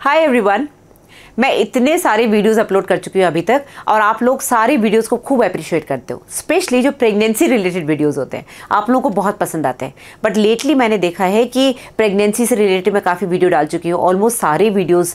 Hi everyone, मैं इतने सारे वीडियोस अपलोड कर चुकी हूँ अभी तक और आप लोग सारे वीडियोस को खूब अप्रिशिएट करते हो स्पेशली जो प्रेगनेंसी रिलेटेड वीडियोस होते हैं आप लोगों को बहुत पसंद आते हैं बट लेटली मैंने देखा है कि प्रेगनेंसी से रिलेटेड मैं काफ़ी वीडियो डाल चुकी हूँ ऑलमोस्ट सारे वीडियोज़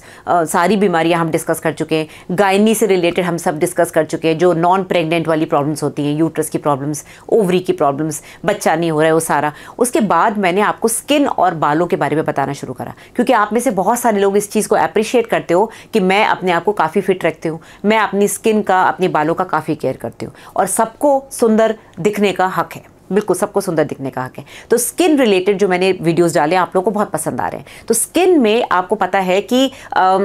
सारी बीमारियाँ हम डिस्कस कर चुके हैं गायनी से रिलेटेड हम सब डिस्कस कर चुके हैं जो नॉन प्रेगनेंट वाली प्रॉब्लम्स होती हैं यूट्रस की प्रॉब्लम्स ओवरी की प्रॉब्लम्स बच्चा नहीं हो रहा है वो सारा उसके बाद मैंने आपको स्किन और बालों के बारे में बताना शुरू करा क्योंकि आप में से बहुत सारे लोग इस चीज़ को अप्रिशिएट करते हो कि मैं अपने आप को काफ़ी फिट रखती हूँ मैं अपनी स्किन का अपने बालों का काफ़ी केयर करती हूँ और सबको सुंदर दिखने का हक है बिल्कुल सबको सुंदर दिखने का हक है तो स्किन रिलेटेड जो मैंने वीडियोस डाले आप लोगों को बहुत पसंद आ रहे हैं तो स्किन में आपको पता है कि आ,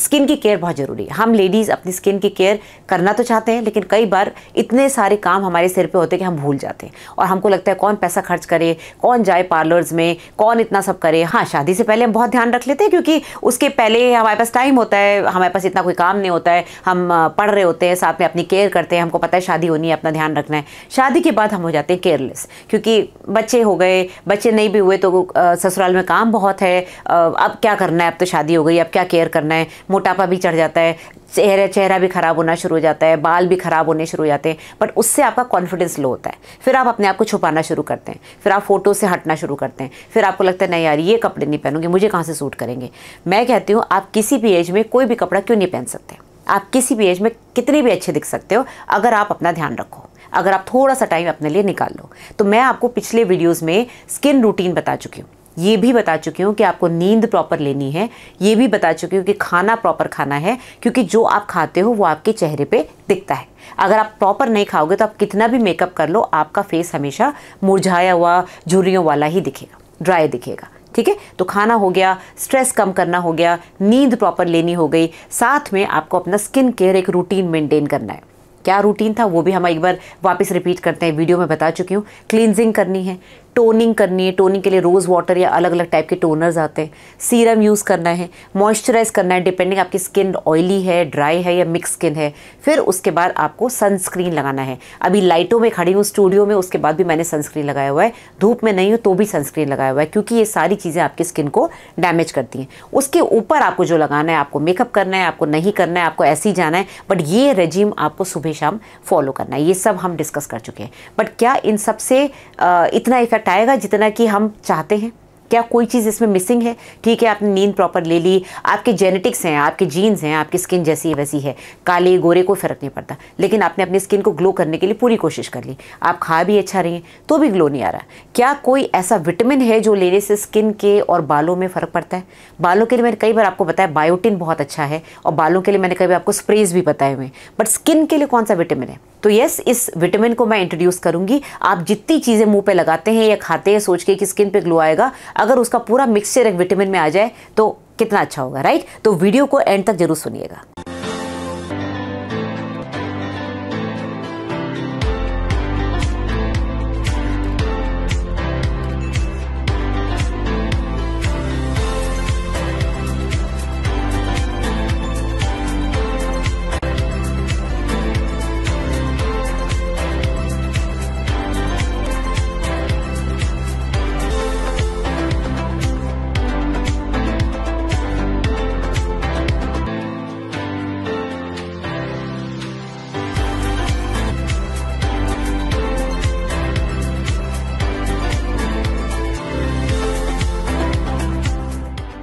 स्किन की केयर बहुत ज़रूरी है हम लेडीज़ अपनी स्किन की केयर करना तो चाहते हैं लेकिन कई बार इतने सारे काम हमारे सिर पे होते हैं कि हम भूल जाते हैं और हमको लगता है कौन पैसा खर्च करे कौन जाए पार्लर्स में कौन इतना सब करे हाँ शादी से पहले हम बहुत ध्यान रख लेते हैं क्योंकि उसके पहले हमारे पास टाइम होता है हमारे पास इतना कोई काम नहीं होता है हम पढ़ रहे होते हैं साथ में अपनी केयर करते हैं हमको पता है शादी होनी है अपना ध्यान रखना है शादी के बाद हम हो जाते हैं केयरलेस क्योंकि बच्चे हो गए बच्चे नहीं भी हुए तो ससुराल में काम बहुत है अब क्या करना है अब तो शादी हो गई अब क्या केयर करना है मोटापा भी चढ़ जाता है चेहरा चेहरा भी ख़राब होना शुरू हो जाता है बाल भी ख़राब होने शुरू हो जाते हैं बट उससे आपका कॉन्फिडेंस लो होता है फिर आप अपने आप को छुपाना शुरू करते हैं फिर आप फ़ोटो से हटना शुरू करते हैं फिर आपको लगता है नहीं यार ये कपड़े नहीं पहनूंगी मुझे कहाँ से सूट करेंगे मैं कहती हूँ आप किसी भी एज में कोई भी कपड़ा क्यों नहीं पहन सकते आप किसी भी एज में कितने भी अच्छे दिख सकते हो अगर आप अपना ध्यान रखो अगर आप थोड़ा सा टाइम अपने लिए निकाल लो तो मैं आपको पिछले वीडियोज़ में स्किन रूटीन बता चुकी हूँ ये भी बता चुकी हूँ कि आपको नींद प्रॉपर लेनी है ये भी बता चुकी हूँ कि खाना प्रॉपर खाना है क्योंकि जो आप खाते हो वो आपके चेहरे पे दिखता है अगर आप प्रॉपर नहीं खाओगे तो आप कितना भी मेकअप कर लो आपका फेस हमेशा मुरझाया हुआ झुरियों वाला ही दिखेगा ड्राई दिखेगा ठीक है तो खाना हो गया स्ट्रेस कम करना हो गया नींद प्रॉपर लेनी हो गई साथ में आपको अपना स्किन केयर एक रूटीन मेंटेन करना है क्या रूटीन था वो भी हम एक बार वापस रिपीट करते हैं वीडियो में बता चुकी हूँ क्लींजिंग करनी है टोनिंग करनी है टोनिंग के लिए रोज़ वाटर या अलग अलग टाइप के टोनर्स आते हैं सीरम यूज़ करना है मॉइस्चराइज़ करना है डिपेंडिंग आपकी स्किन ऑयली है ड्राई है या मिक्स स्किन है फिर उसके बाद आपको सनस्क्रीन लगाना है अभी लाइटों में खड़ी हूँ स्टूडियो में उसके बाद भी मैंने सनस्क्रीन लगाया हुआ है धूप में नहीं हूँ तो भी सनस्क्रीन लगाया हुआ है क्योंकि ये सारी चीज़ें आपकी स्किन को डैमेज करती हैं उसके ऊपर आपको जो लगाना है आपको मेकअप करना है आपको नहीं करना है आपको ऐसे ही जाना है बट ये रेजीम आपको सुबह शाम फॉलो करना है ये सब हम डिस्कस कर चुके हैं बट क्या इन सबसे इतना इफेक्ट इफेक्ट आएगा जितना कि हम चाहते हैं क्या कोई चीज़ इसमें मिसिंग है ठीक है आपने नींद प्रॉपर ले ली आपके जेनेटिक्स हैं आपके जीन्स हैं आपकी स्किन जैसी वैसी है काले गोरे कोई फ़र्क नहीं पड़ता लेकिन आपने अपनी स्किन को ग्लो करने के लिए पूरी कोशिश कर ली आप खा भी अच्छा रही तो भी ग्लो नहीं आ रहा क्या कोई ऐसा विटामिन है जो लेने से स्किन के और बालों में फ़र्क पड़ता है बालों के लिए मैंने कई बार आपको बताया बायोटिन बहुत अच्छा है और बालों के लिए मैंने कई बार आपको स्प्रेज भी बताए हुए बट स्किन के लिए कौन सा विटामिन है तो यस इस विटामिन को मैं इंट्रोड्यूस करूंगी आप जितनी चीज़ें मुंह पे लगाते हैं या खाते हैं सोच के कि स्किन पे ग्लो आएगा अगर उसका पूरा मिक्सचर एक विटामिन में आ जाए तो कितना अच्छा होगा राइट तो वीडियो को एंड तक जरूर सुनिएगा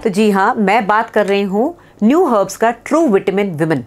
तो जी हाँ मैं बात कर रही हूँ न्यू हर्ब्स का ट्रू विटामिन विमेन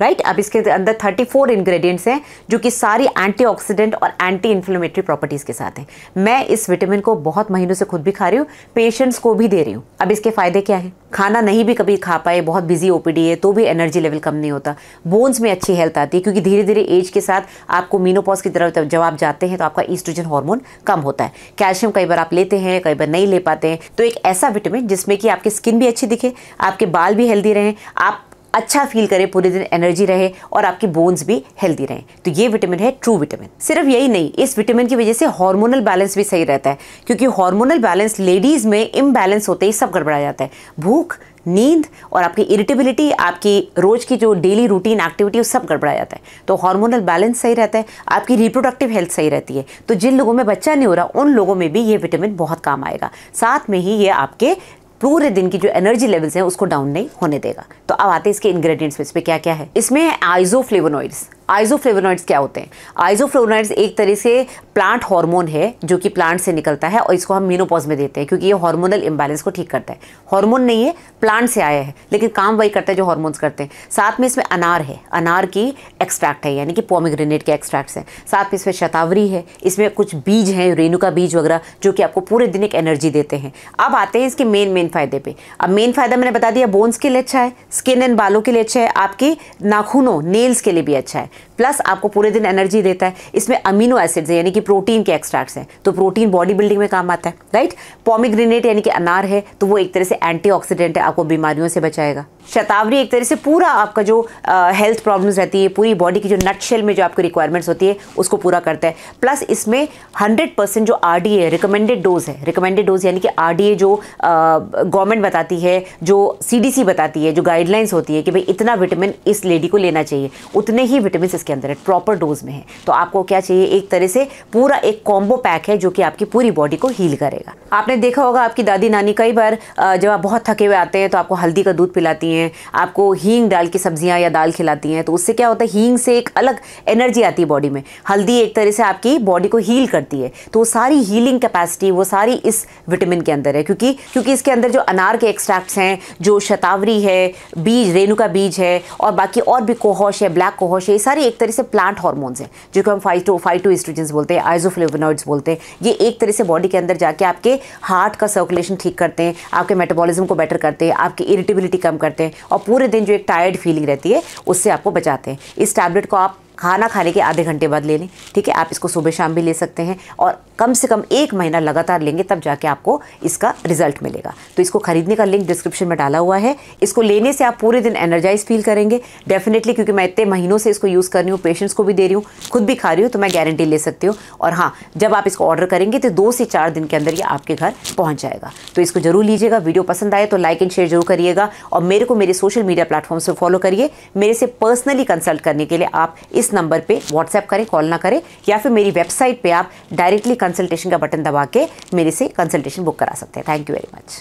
राइट अब इसके अंदर 34 फोर इंग्रेडिएंट्स हैं जो कि सारी एंटीऑक्सीडेंट और एंटी इन्फ्लेमेटरी प्रॉपर्टीज़ के साथ हैं मैं इस विटामिन को बहुत महीनों से खुद भी खा रही हूँ पेशेंट्स को भी दे रही हूँ अब इसके फ़ायदे क्या है खाना नहीं भी कभी खा पाए बहुत बिजी ओपीडी है तो भी एनर्जी लेवल कम नहीं होता बोन्स में अच्छी हेल्थ आती है क्योंकि धीरे धीरे एज के साथ आपको मीनोपॉज की तरफ जब आप जाते हैं तो आपका ईस्ट्रोजन हार्मोन कम होता है कैल्शियम कई बार आप लेते हैं कई बार नहीं ले पाते हैं तो एक ऐसा विटामिन जिसमें कि आपकी स्किन भी अच्छी दिखे आपके बाल भी हेल्दी रहें आप अच्छा फील करें पूरे दिन एनर्जी रहे और आपकी बोन्स भी हेल्दी रहें तो ये विटामिन है ट्रू विटामिन सिर्फ यही नहीं इस विटामिन की वजह से हार्मोनल बैलेंस भी सही रहता है क्योंकि हार्मोनल बैलेंस लेडीज़ में इम्बैलेंस होते ही सब गड़बड़ा जाता है भूख नींद और आपकी इरिटेबिलिटी आपकी रोज़ की जो डेली रूटीन एक्टिविटी वो सब गड़बड़ा जाता है तो हार्मोनल बैलेंस सही रहता है आपकी रिप्रोडक्टिव हेल्थ सही रहती है तो जिन लोगों में बच्चा नहीं हो रहा उन लोगों में भी ये विटामिन बहुत काम आएगा साथ में ही ये आपके पूरे दिन की जो एनर्जी लेवल्स हैं उसको डाउन नहीं होने देगा तो अब आते हैं इसके इंग्रेडिएंट्स में इसमें क्या क्या है इसमें आइजो फ्लेवोनॉइड्स आइजोफ्लेवोनॉइड्स क्या होते हैं आइजोफ्लेवोनॉइड्स एक तरह से प्लांट हार्मोन है जो कि प्लांट से निकलता है और इसको हम मीनोपॉज में देते हैं क्योंकि ये हार्मोनल इम्बैलेंस को ठीक करता है हार्मोन नहीं है प्लांट से आया है लेकिन काम वही करता है जो हार्मोन्स करते हैं साथ में इसमें अनार है अनार की एक्सट्रैक्ट है यानी कि पोमिग्रेनेट के एक्सट्रैक्ट्स हैं साथ में इसमें शतावरी है इसमें कुछ बीज हैं रेणु का बीज वगैरह जो कि आपको पूरे दिन एक एनर्जी देते हैं अब आते हैं इसके मेन मेन फायदे पे अब मेन फायदा मैंने बता दिया बोन्स के लिए अच्छा है स्किन एंड बालों के लिए अच्छा है आपके नाखूनों नेल्स के लिए भी अच्छा है प्लस आपको पूरे दिन एनर्जी देता है इसमें अमीनो एसिड्स है यानी कि प्रोटीन के एक्सट्रैक्ट्स हैं तो प्रोटीन बॉडी बिल्डिंग में काम आता है राइट पॉमीग्रेनेट यानी कि अनार है तो वो एक तरह से एंटीऑक्सीडेंट है आपको बीमारियों से बचाएगा शतावरी एक तरह से पूरा आपका जो हेल्थ प्रॉब्लम्स रहती है पूरी बॉडी की जो नट में जो आपकी रिक्वायरमेंट्स होती है उसको पूरा करता है प्लस इसमें हंड्रेड परसेंट जो आर रिकमेंडेड डोज है रिकमेंडेड डोज यानी कि आर जो गवर्नमेंट बताती है जो सी बताती है जो गाइडलाइंस होती है कि भाई इतना विटामिन इस लेडी को लेना चाहिए उतने ही विटामिन विटामिन इसके अंदर है प्रॉपर डोज में है तो आपको क्या चाहिए एक तरह से पूरा एक कॉम्बो पैक है जो कि आपकी पूरी बॉडी को हील करेगा आपने देखा होगा आपकी दादी नानी कई बार जब आप बहुत थके हुए आते हैं तो आपको हल्दी का दूध पिलाती हैं आपको हींग डाल की सब्जियाँ या दाल खिलाती हैं तो उससे क्या होता है हींग से एक अलग एनर्जी आती है बॉडी में हल्दी एक तरह से आपकी बॉडी को हील करती है तो वो सारी हीलिंग कैपेसिटी वो सारी इस विटामिन के अंदर है क्योंकि क्योंकि इसके अंदर जो अनार के एक्सट्रैक्ट्स हैं जो शतावरी है बीज रेणु का बीज है और बाकी और भी कोहोश है ब्लैक कोहोश है ये सारे एक तरह से प्लांट हॉर्मोन्स हैं कि हम फाइटो फाइटो स्ट्रोजेंस बोलते हैं आइजोफ्लेवोनॉइड्स बोलते हैं ये एक तरह से बॉडी के अंदर जाके आपके हार्ट का सर्कुलेशन ठीक करते हैं आपके मेटाबॉलिज्म को बेटर करते हैं आपकी इरिटेबिलिटी कम करते हैं और पूरे दिन जो एक टायर्ड फीलिंग रहती है उससे आपको बचाते हैं इस टैबलेट को आप खाना खाने के आधे घंटे बाद ले लें ठीक है आप इसको सुबह शाम भी ले सकते हैं और कम से कम एक महीना लगातार लेंगे तब जाके आपको इसका रिजल्ट मिलेगा तो इसको खरीदने का लिंक डिस्क्रिप्शन में डाला हुआ है इसको लेने से आप पूरे दिन एनर्जाइज फील करेंगे डेफिनेटली क्योंकि मैं इतने महीनों से इसको यूज़ कर रही हूँ पेशेंट्स को भी दे रही हूँ खुद भी खा रही हूँ तो मैं गारंटी ले सकती हूँ और हाँ जब आप इसको ऑर्डर करेंगे तो दो से चार दिन के अंदर ये आपके घर पहुँच जाएगा तो इसको जरूर लीजिएगा वीडियो पसंद आए तो लाइक एंड शेयर जरूर करिएगा और मेरे को मेरे सोशल मीडिया प्लेटफॉर्म्स पर फॉलो करिए मेरे से पर्सनली कंसल्ट करने के लिए आप इस नंबर पे व्हाट्सएप करें कॉल ना करें या फिर मेरी वेबसाइट पे आप डायरेक्टली कंसल्टेशन का बटन दबा के मेरे से कंसल्टेशन बुक करा सकते हैं थैंक यू वेरी मच